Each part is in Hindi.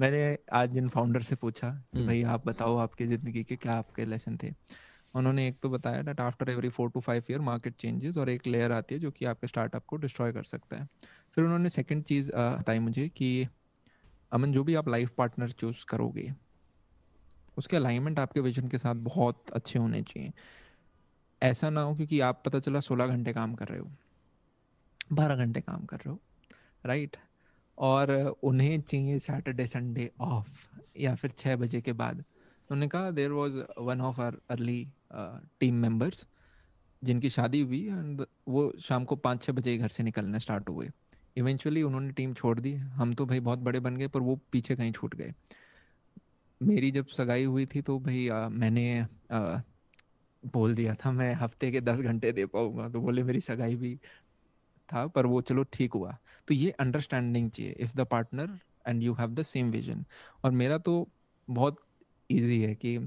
मैंने आज जिन फाउंडर से पूछा कि हम्म। भाई आप बताओ आपकी जिंदगी के क्या आपके लेसन थे उन्होंने एक तो बताया that after every four to five year market changes और एक लेयर आती है जो कि आपके स्टार्टअप को डिस्ट्रॉय कर सकता है फिर उन्होंने सेकंड चीज़ बताई मुझे कि अमन जो भी आप लाइफ पार्टनर चूज करोगे उसके अलाइनमेंट आपके विजन के साथ बहुत अच्छे होने चाहिए ऐसा ना हो क्योंकि आप पता चला सोलह घंटे काम कर रहे हो बारह घंटे काम कर रहे हो राइट right? और उन्हें चाहिए सैटरडे संडे ऑफ या फिर छः बजे के बाद उन्होंने कहा there was one of our early team members जिनकी शादी हुई एंड वो शाम को पाँच छः बजे घर से निकलना स्टार्ट हुए इवेंचुअली उन्होंने टीम छोड़ दी हम तो भाई बहुत बड़े बन गए पर वो पीछे कहीं छूट गए मेरी जब सगाई हुई थी तो भाई आ, uh, मैंने आ, uh, बोल दिया था मैं हफ्ते के दस घंटे दे पाऊंगा तो बोले मेरी सगाई भी था पर वो चलो ठीक हुआ तो ये अंडरस्टैंडिंग चाहिए if the partner and you have the same vision और मेरा तो बहुत ईजी है कि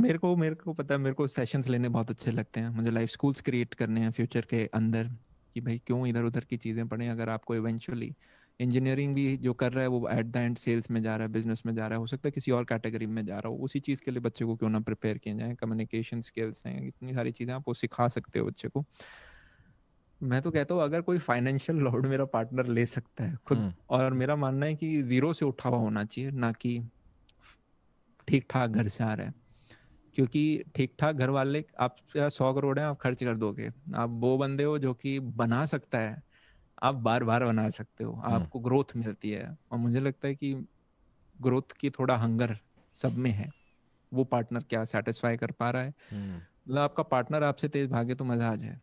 मेरे को मेरे को पता है मेरे को सेशंस लेने बहुत अच्छे लगते हैं मुझे लाइफ स्कूल्स क्रिएट करने हैं फ्यूचर के अंदर कि भाई क्यों इधर उधर की चीज़ें पढ़ें अगर आपको इवेंचुअली इंजीनियरिंग भी जो कर रहा है वो एट द एंड सेल्स में जा रहा है बिजनेस में जा रहा है हो सकता है किसी और कैटेगरी में जा रहा हो उसी चीज़ के लिए बच्चे को क्यों ना प्रिपेयर किए जाए कम्युनिकेशन स्किल्स हैं इतनी सारी चीज़ें आप वो सिखा सकते हो बच्चे को मैं तो कहता हूँ अगर कोई फाइनेंशियल लोड मेरा पार्टनर ले सकता है खुद हम्म। और मेरा मानना है कि जीरो से उठा हुआ होना चाहिए ना कि ठीक ठाक घर से आ रहा है क्योंकि ठीक ठाक घर वाले आप सौ करोड़ है आप खर्च कर दोगे आप वो बंदे हो जो कि बना सकता है आप बार बार बना सकते हो हम्म। आपको ग्रोथ मिलती है और मुझे लगता है कि ग्रोथ की थोड़ा हंगर सब में है वो पार्टनर क्या सेटिस्फाई कर पा रहा है हम्म। मतलब आपका पार्टनर आपसे तेज भागे तो मजा आ जाए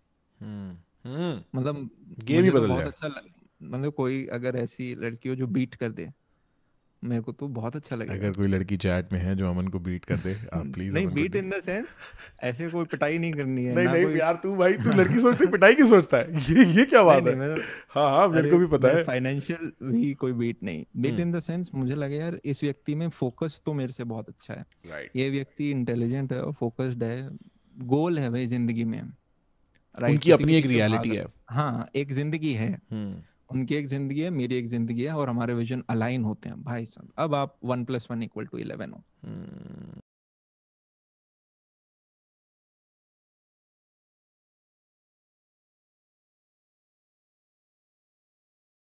हम्म। मतलब गेम ही तो बदल बहुत अच्छा मतलब कोई अगर ऐसी लड़की हो जो बीट कर दे मेरे को तो बहुत अच्छा लगेगा अगर कोई लड़की चैट में है जो अमन को बीट कर दे आप प्लीज नहीं बीट इन द सेंस ऐसे कोई पिटाई नहीं करनी है नहीं नहीं यार तू भाई तू लड़की सोचती पिटाई की सोचता है ये ये क्या बात है हाँ हाँ मेरे को भी पता है फाइनेंशियल भी कोई बीट नहीं बीट इन द सेंस मुझे लगे यार इस व्यक्ति में फोकस तो मेरे से बहुत अच्छा है ये व्यक्ति इंटेलिजेंट है और फोकस्ड है गोल है भाई जिंदगी में right? उनकी अपनी एक रियलिटी है हाँ एक जिंदगी है हम्म। उनकी एक जिंदगी है मेरी एक जिंदगी है और हमारे विजन अलाइन होते हैं भाई साहब अब आप one plus one equal to eleven हो हम्म।